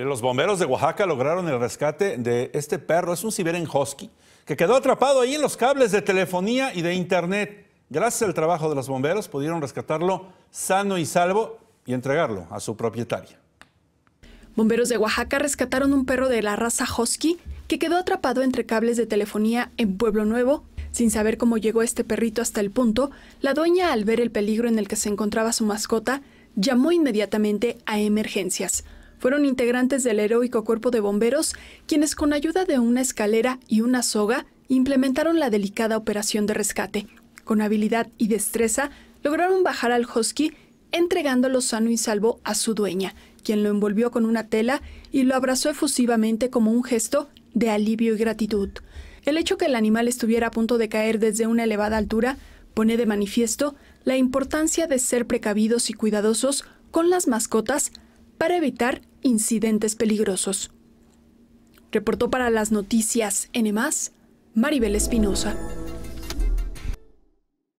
Los bomberos de Oaxaca lograron el rescate de este perro, es un Siberian Husky, que quedó atrapado ahí en los cables de telefonía y de internet. Gracias al trabajo de los bomberos pudieron rescatarlo sano y salvo y entregarlo a su propietaria. Bomberos de Oaxaca rescataron un perro de la raza Husky que quedó atrapado entre cables de telefonía en Pueblo Nuevo. Sin saber cómo llegó este perrito hasta el punto, la dueña al ver el peligro en el que se encontraba su mascota, llamó inmediatamente a emergencias. Fueron integrantes del heroico cuerpo de bomberos quienes con ayuda de una escalera y una soga implementaron la delicada operación de rescate. Con habilidad y destreza lograron bajar al husky entregándolo sano y salvo a su dueña, quien lo envolvió con una tela y lo abrazó efusivamente como un gesto de alivio y gratitud. El hecho que el animal estuviera a punto de caer desde una elevada altura pone de manifiesto la importancia de ser precavidos y cuidadosos con las mascotas para evitar incidentes peligrosos. Reportó para las noticias N, Maribel Espinosa.